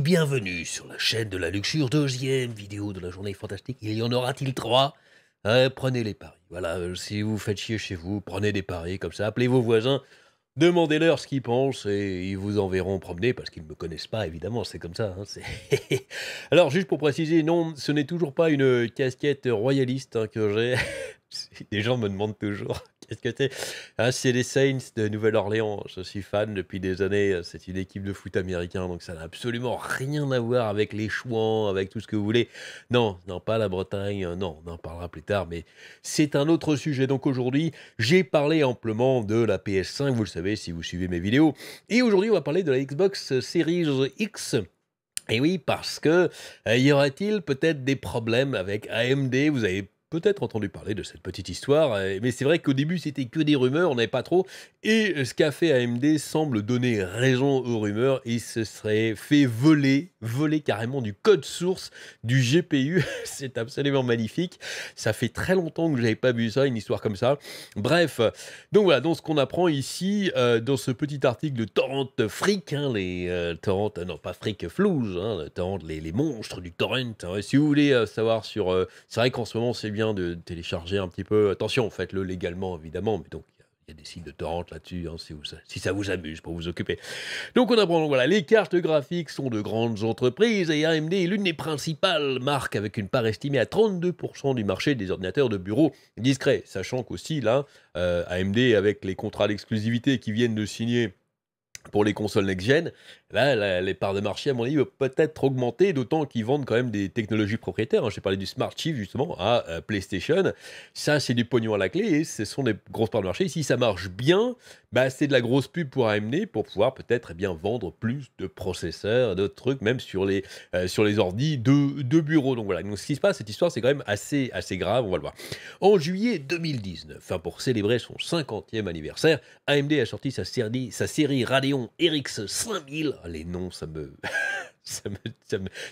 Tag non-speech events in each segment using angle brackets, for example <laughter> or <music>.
bienvenue sur la chaîne de la luxure, deuxième vidéo de la journée fantastique. Il y en aura-t-il trois eh, Prenez les paris. Voilà, euh, si vous faites chier chez vous, prenez des paris comme ça, appelez vos voisins, demandez-leur ce qu'ils pensent et ils vous enverront promener parce qu'ils ne me connaissent pas, évidemment, c'est comme ça. Hein, <laughs> Alors, juste pour préciser, non, ce n'est toujours pas une casquette royaliste hein, que j'ai. <laughs> Des <laughs> gens me demandent toujours <laughs> qu'est-ce que c'est ah, C'est les Saints de Nouvelle-Orléans. Je suis fan depuis des années. Euh, c'est une équipe de foot américain, donc ça n'a absolument rien à voir avec les Chouans, avec tout ce que vous voulez. Non, non, pas la Bretagne. Euh, non, on en parlera plus tard, mais c'est un autre sujet. Donc aujourd'hui, j'ai parlé amplement de la PS5, vous le savez si vous suivez mes vidéos. Et aujourd'hui, on va parler de la Xbox Series X. Et oui, parce que euh, y aura-t-il peut-être des problèmes avec AMD Vous avez peut-être entendu parler de cette petite histoire, euh, mais c'est vrai qu'au début c'était que des rumeurs, on n'avait pas trop, et euh, ce qu'a fait AMD semble donner raison aux rumeurs, et se serait fait voler, voler carrément du code source du GPU, <laughs> c'est absolument magnifique, ça fait très longtemps que je pas vu ça, une histoire comme ça. Bref, donc voilà, donc ce qu'on apprend ici, euh, dans ce petit article de Torrent Freak, hein, les non pas Freak, flouge, hein, les, monstres du torrent, hein. si vous voulez savoir sur, c'est vrai qu'en ce moment c'est bien de télécharger un petit peu. Attention, faites-le légalement, évidemment, mais donc il y a des signes de torrent là-dessus, hein, si, ça vous amuse, pour vous occuper. Donc on apprend, voilà, les cartes graphiques sont de grandes entreprises et AMD est l'une des principales marques avec une part estimée à 32% du marché des ordinateurs de bureau discrets. Sachant qu'aussi, là, euh, AMD, avec les contrats d'exclusivité qui viennent de signer pour les consoles next-gen, là, les parts de marché, à mon avis, vont peut-être augmenter, d'autant qu'ils vendent quand même des technologies propriétaires. Hein. J'ai parlé du Smart Chief, justement, à euh, PlayStation. Ça, c'est du pognon à la clé et ce sont des grosses parts de marché. Si ça marche bien, bah, c'est de la grosse pub pour AMD pour pouvoir peut-être eh bien vendre plus de processeurs, d'autres trucs, même sur les, euh, sur les ordis de, de bureau. Donc voilà. Donc ce qui se passe, cette histoire, c'est quand même assez, assez grave, on va le voir. En juillet 2019, enfin, hein, pour célébrer son 50e anniversaire, AMD a sorti sa série, sa série Radio Orion RX 5000. Les noms, ça me. <laughs> <laughs>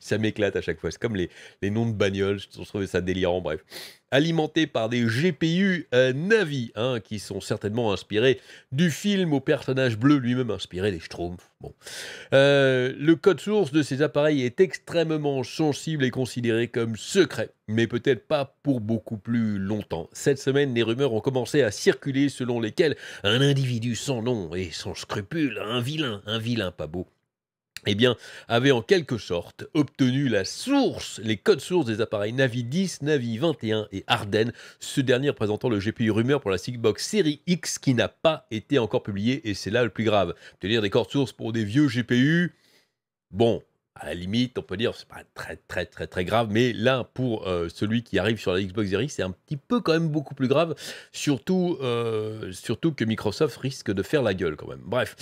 ça m'éclate à chaque fois. C'est comme les, noms de bagnoles, je trouve ça délirant, bref. Alimenté par des GPU euh, Navi, hein, qui sont certainement inspirés du film au personnage bleu lui-même inspiré des Schtroumpfs. Bon. Euh, le code source de ces appareils est extrêmement sensible et considéré comme secret, mais peut-être pas pour beaucoup plus longtemps. Cette semaine, des rumeurs ont commencé à circuler selon lesquelles un individu sans nom et sans scrupule, un vilain, un vilain pas beau, eh bien, avait en quelque sorte obtenu la source, les codes sources des appareils Navi 10, Navi 21 et Arden, ce dernier présentant le GPU rumeur pour la Sigbox série X qui n'a pas été encore publié, et c'est là le plus grave. Tenir des codes sources pour des vieux GPU, bon, à la limite, on peut dire, c'est pas très très très très grave, mais là, pour euh, celui qui arrive sur la Xbox Series, c'est un petit peu quand même beaucoup plus grave, surtout, euh, surtout que Microsoft risque de faire la gueule quand même. Bref,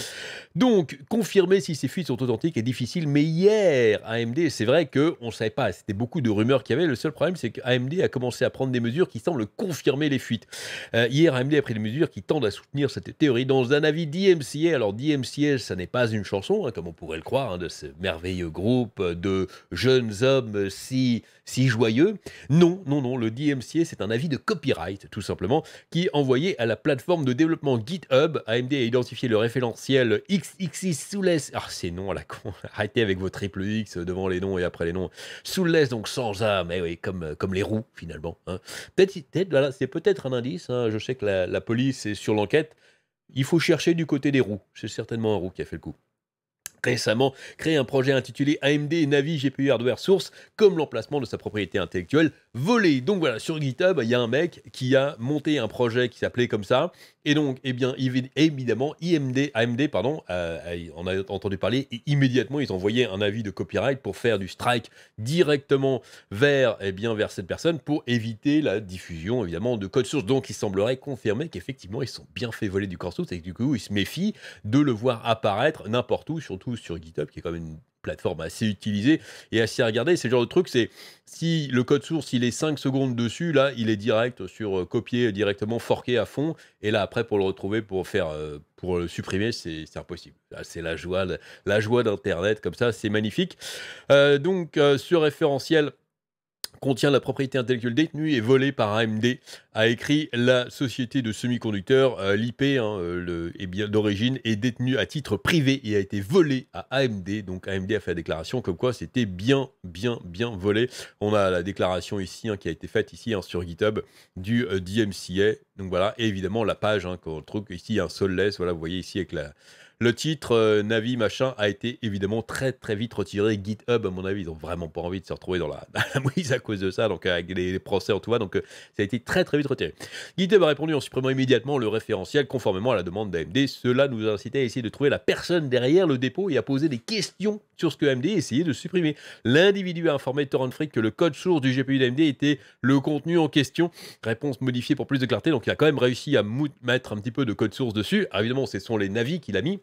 donc, confirmer si ces fuites sont authentiques est difficile, mais hier, AMD, c'est vrai qu'on ne savait pas, c'était beaucoup de rumeurs qu'il y avait, le seul problème, c'est qu'AMD a commencé à prendre des mesures qui semblent confirmer les fuites. Euh, hier, AMD a pris des mesures qui tendent à soutenir cette théorie dans un avis DMCA, alors DMCA, ça n'est pas une chanson, hein, comme on pourrait le croire, hein, de ce merveilleux groupe de jeunes hommes si, si joyeux. Non, non, non, le DMCA, c'est un avis de copyright, tout simplement, qui, est envoyé à la plateforme de développement GitHub, AMD a identifié le référentiel XXX les Ah, c'est non à la con. <laughs> Arrêtez avec vos triple X euh, devant les noms et après les noms. sous les donc sans âme, mais eh oui, comme, euh, comme les roues, finalement. Hein. Peut-être, voilà, c'est peut-être un indice. Hein. Je sais que la, police est sur l'enquête. Il faut chercher du côté des roues. C'est certainement un roue qui a fait le coup récemment créé un projet intitulé AMD Navi GPU Hardware Source comme l'emplacement de sa propriété intellectuelle volée. Donc voilà, sur GitHub, il y a un mec qui a monté un projet qui s'appelait comme ça. Et donc, eh bien, évidemment, IMD, AMD, pardon, euh, euh, on a entendu parler et immédiatement, ils ont envoyé un avis de copyright pour faire du strike directement vers, eh bien, vers cette personne pour éviter la diffusion, évidemment, de code source. Donc, il semblerait confirmer qu'effectivement, ils sont bien fait voler du code source et que du coup, ils se méfient de le voir apparaître n'importe où, surtout sur GitHub, qui est quand même une plateforme assez utilisée et assez regardée. C'est le genre de truc, c'est si le code source, il est 5 secondes dessus, là, il est direct sur euh, copier, directement forqué à fond. Et là, après, pour le retrouver, pour faire... Euh, pour le supprimer, c'est impossible. Ah, c'est la joie, la, joie d'Internet, comme ça, c'est magnifique. Euh, donc, ce référentiel contient la propriété intellectuelle détenue et volée par AMD a écrit la société de semi-conducteurs, euh, l'IP, hein, euh, le, bien d'origine, est détenue à titre privé et a été volée à AMD. Donc AMD a fait la déclaration comme quoi c'était bien, bien, bien volé. On a la déclaration ici hein, qui a été faite ici hein, sur GitHub du euh, DMCA. Donc voilà, et évidemment la page, quand le trouve ici, un Solless, voilà, vous voyez ici avec la, le titre Navi machin a été évidemment très très vite retiré. GitHub, à mon avis, ils ont vraiment pas envie de se retrouver dans la, <laughs> dans mouise à cause de ça, donc avec les, procès en tout cas. Donc ça a été très très vite retiré. GitHub a répondu en supprimant immédiatement le référentiel conformément à la demande d'AMD. Cela nous a incité à essayer de trouver la personne derrière le dépôt et à poser des questions sur ce que AMD essayait de supprimer. L'individu a informé Freak que le code source du GPU d'AMD était le contenu en question. Réponse modifiée pour plus de clarté. Donc il a quand même réussi à mettre un petit peu de code source dessus. évidemment, ce sont les navis qu'il a mis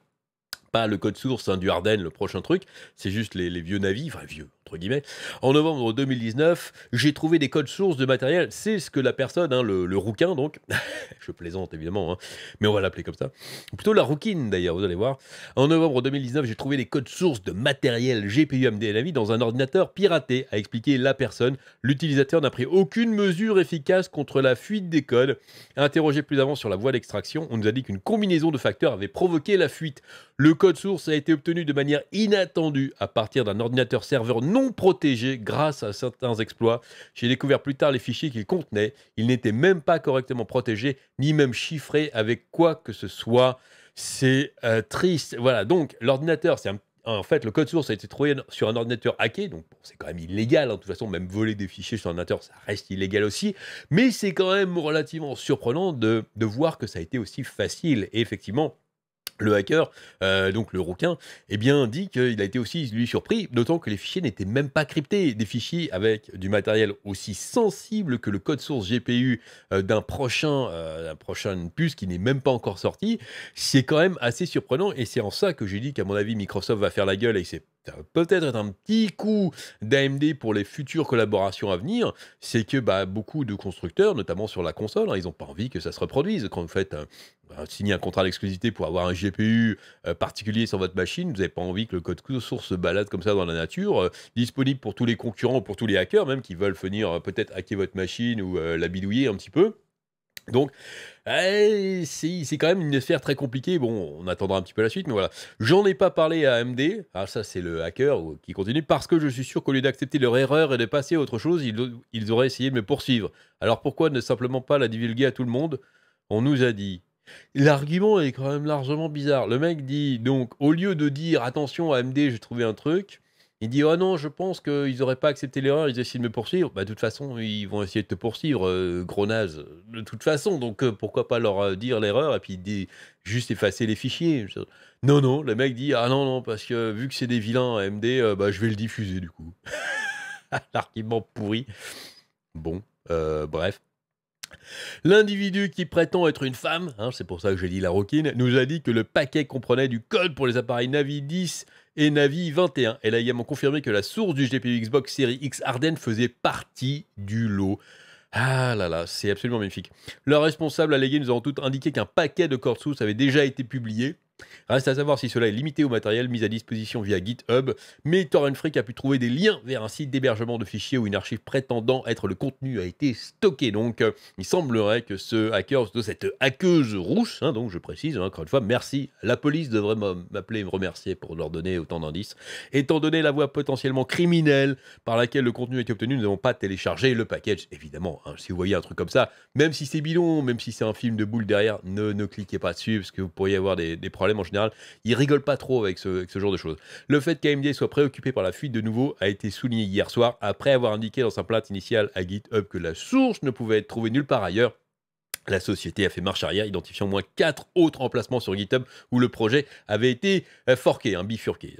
pas le code source hein, du Arden, le prochain truc, c'est juste les, vieux navis, enfin vieux, guillemets, en novembre 2019, j'ai trouvé des codes sources de matériel. C'est ce que la personne, hein, le, rouquin donc, <laughs> je plaisante évidemment, hein, mais on va l'appeler comme ça, plutôt la rouquine d'ailleurs, vous allez voir. En novembre 2019, j'ai trouvé des codes sources de matériel GPU AMD dans un ordinateur piraté, a expliqué la personne. L'utilisateur n'a pris aucune mesure efficace contre la fuite des codes. Interrogé plus avant sur la voie d'extraction, on nous a dit qu'une combinaison de facteurs avait provoqué la fuite. Le code source a été obtenu de manière inattendue à partir d'un ordinateur serveur non protégé protégés grâce à certains exploits. J'ai découvert plus tard les fichiers qu'ils contenaient. Ils n'étaient même pas correctement protégés, ni même chiffrés avec quoi que ce soit. C'est euh, triste. Voilà, donc l'ordinateur, c'est en fait, le code source a été trouvé sur un ordinateur hacké, donc c'est quand même illégal. En hein. De toute façon, même voler des fichiers sur un ordinateur, ça reste illégal aussi. Mais c'est quand même relativement surprenant de, de, voir que ça a été aussi facile. Et effectivement, le hacker, euh, donc le rouquin, eh bien, dit qu'il a été aussi, lui, surpris, d'autant que les fichiers n'étaient même pas cryptés. Des fichiers avec du matériel aussi sensible que le code source GPU euh, d'un prochain, la euh, prochaine puce qui n'est même pas encore sorti. c'est quand même assez surprenant. Et c'est en ça que j'ai dit qu'à mon avis, Microsoft va faire la gueule et c'est ça euh, va peut-être être un petit coup d'AMD pour les futures collaborations à venir, c'est que bah, beaucoup de constructeurs, notamment sur la console, hein, ils n'ont pas envie que ça se reproduise. Quand vous faites signer un contrat d'exclusivité pour avoir un GPU euh, particulier sur votre machine, vous n'avez pas envie que le code source se balade comme ça dans la nature, euh, disponible pour tous les concurrents, pour tous les hackers même qui veulent venir peut-être hacker votre machine ou la bidouiller un petit peu. Donc, eh, c'est quand même une sphère très compliquée. Bon, on attendra un petit peu la suite, mais voilà. J'en ai pas parlé à AMD. Ah, ça, c'est le hacker euh, qui continue. Parce que je suis sûr qu'au lieu d'accepter leur erreur et de passer à autre chose, ils, ils, auraient essayé de me poursuivre. Alors pourquoi ne simplement pas la divulguer à tout le monde On nous a dit. L'argument est quand même largement bizarre. Le mec dit donc, au lieu de dire attention à AMD, j'ai trouvé un truc, il dit Oh non, je pense qu'ils n'auraient pas accepté l'erreur, ils essaient de me poursuivre. Bah, de toute façon, ils vont essayer de te poursuivre, euh, De toute façon, donc euh, pourquoi pas leur euh, dire l'erreur et puis dit, juste effacer les fichiers Non, non, le mec dit Ah non, non, parce que vu que c'est des vilains AMD, euh, bah, je vais le diffuser du coup. <laughs> L'argument pourri. Bon, bref. L'individu qui prétend être une femme, hein, c'est pour ça que j'ai dit la roquine, nous a dit que le paquet comprenait du code pour les appareils Navi 10 et Navi 21. Elle a également confirmé que la source du GPU Xbox Series X Arden faisait partie du lot. Ah là là, c'est absolument magnifique. responsable responsable allégué nous en tout indiqué qu'un paquet de cordes sous avait déjà été publié Reste à savoir si cela est limité au matériel mis à disposition via GitHub, mais TorrentFreak a pu trouver des liens vers un site d'hébergement de fichiers où une archive prétendant être le contenu a été stockée. Donc, il semblerait que ce hacker, de cette hackeuse rousse, hein, donc je précise hein, encore une fois, merci. La police devrait m'appeler et me remercier pour leur donner autant d'indices. Étant donné la voie potentiellement criminelle par laquelle le contenu a été obtenu, nous n'avons pas téléchargé le package, évidemment. Hein. si vous voyez un truc comme ça, même si c'est bidon, même si c'est un film de boule derrière, ne, ne cliquez pas dessus parce que vous pourriez avoir des problèmes en général. Ils rigolent pas trop avec ce, genre de choses. Le fait qu'AMD soit préoccupé par la fuite de nouveau a été souligné hier soir après avoir indiqué dans sa plainte initiale à GitHub que la source ne pouvait être trouvée nulle part ailleurs. La société a fait marche arrière, identifiant au moins quatre autres emplacements sur GitHub où le projet avait été euh, forqué, hein, bifurqué.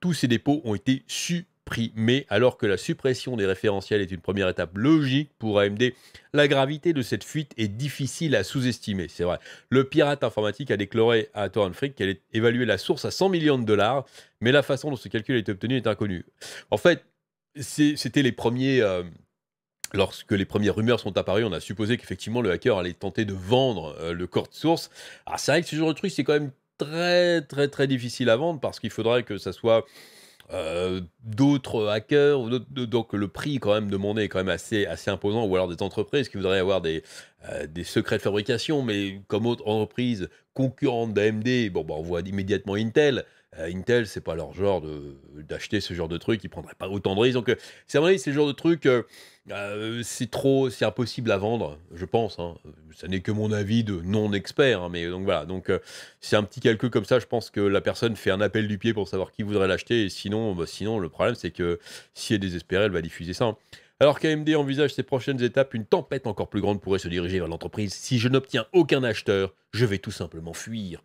Tous ces dépôts ont été su prix. Mais alors que la suppression des référentiels est une première étape logique pour AMD, la gravité de cette fuite est difficile à sous-estimer. C'est vrai. Le pirate informatique a déclaré à Freak qu'elle évaluait la source à 100 millions de dollars, mais la façon dont ce calcul a été obtenu est inconnue. En fait, c'était les premiers. Euh, lorsque les premières rumeurs sont apparues, on a supposé qu'effectivement le hacker allait tenter de vendre euh, le corps de source. Alors ah, c'est vrai que ce genre de truc, c'est quand même très très très difficile à vendre parce qu'il faudrait que ça soit euh, d'autres hackers. donc le prix quand même demandé est quand même assez, assez imposant, ou alors des entreprises qui voudraient avoir des, euh, secrets de fabrication, mais comme autre entreprise concurrente d'AMD, bon, bah, on voit immédiatement Intel. Euh, Intel, c'est pas leur genre d'acheter ce genre de truc, ils prendraient pas autant de risques. Donc, euh, c'est vrai, c'est genre de truc, euh, c'est trop, c'est impossible à vendre, je pense. Hein. Ça n'est que mon avis de non-expert, hein, mais donc voilà. Donc, c'est un petit calcul comme ça, je pense que la personne fait un appel du pied pour savoir qui voudrait l'acheter, sinon, bah, sinon, le problème, c'est que si elle est désespérée, elle va diffuser ça. Hein. Alors qu'AMD envisage ses prochaines étapes, une tempête encore plus grande pourrait se diriger vers l'entreprise. Si je n'obtiens aucun acheteur, je vais tout simplement fuir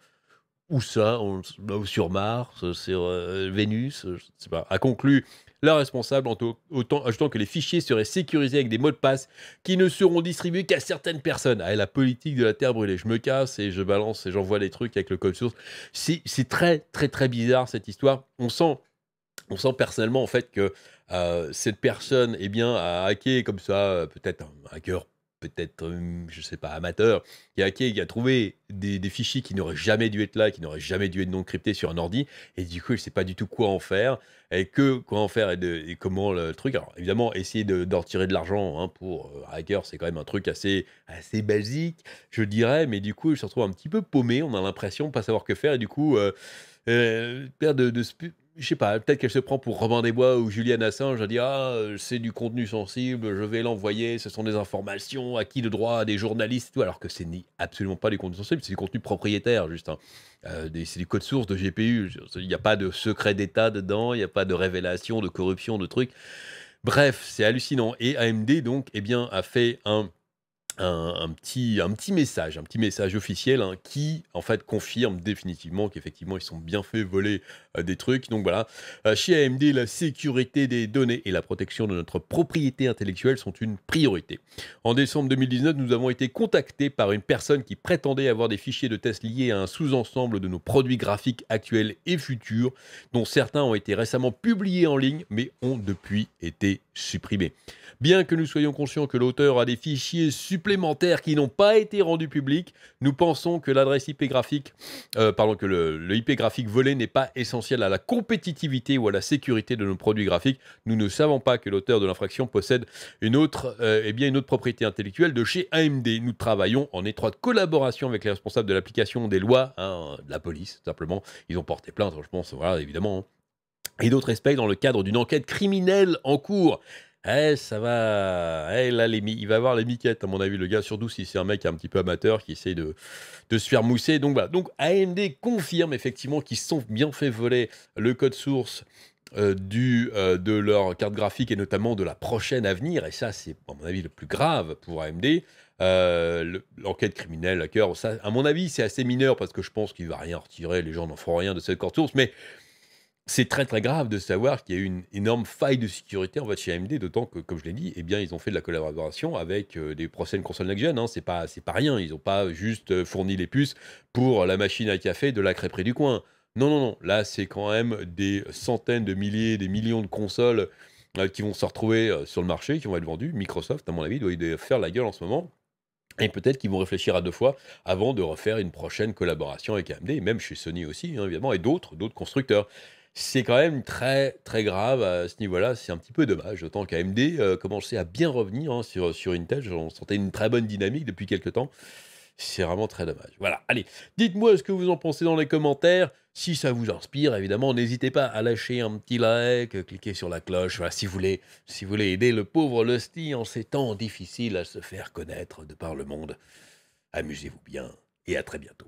où ça on, bah, Sur Mars, euh, sur euh, Vénus, euh, je pas, a conclu la responsable en autant, ajoutant que les fichiers seraient sécurisés avec des mots de passe qui ne seront distribués qu'à certaines personnes. Ah, la politique de la terre brûlée. Je me casse et je balance et j'envoie des trucs avec le code source. C'est très, très, très bizarre cette histoire. On sent, on sent personnellement en fait que cette personne est eh bien, a hacké comme ça, peut-être un hacker peut-être, euh, je ne sais pas, amateur, qui a a trouvé des, fichiers qui n'auraient jamais dû être là, qui n'auraient jamais dû être non cryptés sur un ordi, et du coup, il ne sait pas du tout quoi en faire, et que quoi en faire, et, de, comment le truc. Alors, évidemment, essayer d'en de, tirer de l'argent hein, pour euh, hacker, c'est quand même un truc assez, assez basique, je dirais, mais du coup, il se retrouve un petit peu paumé, on a l'impression de pas savoir que faire, et du coup, euh, perdre de, de, je sais pas, peut-être qu'elle se prend pour Robin des ou Julian Assange, Je dit Ah, euh, c'est du contenu sensible, je vais l'envoyer, ce sont des informations, qui de droit des journalistes, alors que ce n'est absolument pas du contenu sensible, c'est du contenu propriétaire, juste. Hein. Euh, c'est du code source de GPU, il n'y a pas de secret d'État dedans, il n'y a pas de révélation, de corruption, de trucs. Bref, c'est hallucinant. Et AMD, donc, eh bien, a fait un un, petit, un petit message, un petit message officiel hein, qui en fait confirme définitivement qu'effectivement ils sont bien fait voler euh, des trucs. Donc voilà, euh, chez AMD, la sécurité des données et la protection de notre propriété intellectuelle sont une priorité. En décembre 2019, nous avons été contactés par une personne qui prétendait avoir des fichiers de tests liés à un sous-ensemble de nos produits graphiques actuels et futurs, dont certains ont été récemment publiés en ligne mais ont depuis été supprimé. Bien que nous soyons conscients que l'auteur a des fichiers supplémentaires qui n'ont pas été rendus publics, nous pensons que l'adresse IP graphique, euh, pardon, que le, IP graphique volé n'est pas essentiel à la compétitivité ou à la sécurité de nos produits graphiques. Nous ne savons pas que l'auteur de l'infraction possède une autre, euh, eh bien une autre propriété intellectuelle de chez AMD. Nous travaillons en étroite collaboration avec les responsables de l'application des lois, hein, de la police, simplement. Ils ont porté plainte, je pense, voilà, évidemment. Hein et d'autres espèces dans le cadre d'une enquête criminelle en cours. Eh, ça va. Eh, là, les, il va avoir les miquettes, à mon avis, le gars, surtout si c'est un mec un petit peu amateur qui essaie de, de se faire mousser. Donc voilà. Donc AMD confirme effectivement qu'ils se sont bien fait voler le code source euh, du, euh, de leur carte graphique et notamment de la prochaine à venir. Et ça, c'est, à mon avis, le plus grave pour AMD. Euh, l'enquête criminelle, à cœur, ça, à mon avis, c'est assez mineur parce que je pense qu'il va rien retirer, les gens n'en feront rien de cette carte source. Mais c'est très très grave de savoir qu'il y a eu une énorme faille de sécurité en chez AMD, d'autant que, comme je l'ai dit, eh bien, ils ont fait de la collaboration avec euh, des prochaines consoles next-gen. Hein, c'est pas, pas rien. Ils n'ont pas juste euh, fourni les puces pour la machine à café de la crêperie du coin. Non, non, non. Là, c'est quand même des centaines de milliers, des millions de consoles euh, qui vont se retrouver sur le marché, qui vont être vendues. Microsoft, à mon avis, doit faire la gueule en ce moment. Et peut-être qu'ils vont réfléchir à deux fois avant de refaire une prochaine collaboration avec AMD, même chez Sony aussi, hein, évidemment, et d'autres, d'autres constructeurs c'est quand même très très grave à ce niveau-là. C'est un petit peu dommage. Autant qu'AMD euh, commençait à bien revenir hein, sur, une Intel. On sentait une très bonne dynamique depuis quelques temps. C'est vraiment très dommage. Voilà. Allez, dites-moi ce que vous en pensez dans les commentaires. Si ça vous inspire, évidemment, n'hésitez pas à lâcher un petit like, cliquer sur la cloche. si vous voulez, si vous voulez aider le pauvre Lusty en ces temps difficiles à se faire connaître de par le monde. Amusez-vous bien et à très bientôt.